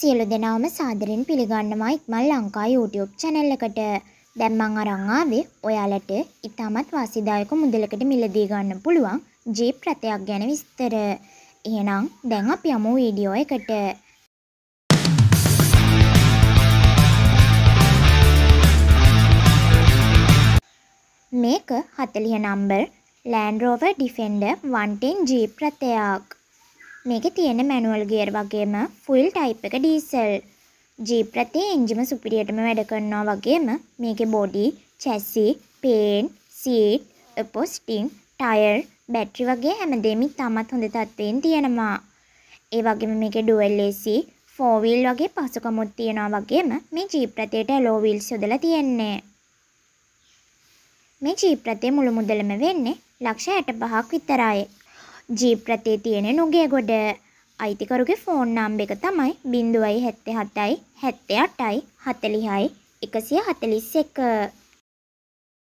සියලු දෙනාම සාදරෙන් පිළිගන්නවා ඉක්මල් ලංකා YouTube channel එකට. දැන් මම අරන් ආවේ ඔයාලට ඉතාමත් වාසිදායක මුදලකට මිලදී ගන්න පුළුවන් ජීප් රථයක් ගැන විස්තර. එහෙනම් දැන් අපි යමු වීඩියෝ එකට. මේක 40 number Land Rover Defender 110 jeep රථයක්. මේකේ තියෙන මැනුවල් ගියර් වගේම ෆුල් ටයිප් එක ඩීසල්. ජීප් රථයේ එන්ජිම සුපිරියටම වැඩ කරනවා වගේම මේකේ body, chassis, paint, seat, upholstering, tyre, battery වගේ හැමදේම ඉතාමත් හොඳ තත්ත්වයෙන් තියෙනවා. ඒ වගේම මේකේ ඩුවල් AC, ෆෝ වීල් වගේ පහසුකමුත් තියෙනවා වගේම මේ ජීප් රථයට ඇලෝ වීල්ස් යොදලා තියෙන්නේ. මේ ජීප් රථයේ මුළු මුදලම වෙන්නේ ලක්ෂ 65ක් විතරයි. ජීප් රටේ තියෙන නුගේගොඩ අයිතිකරුගේ ෆෝන් නම් එක තමයි බිඳුවයි හැත්තේ හතයි හැත්තේ අටයි හතලිහයි එකසිය හතලිස් එක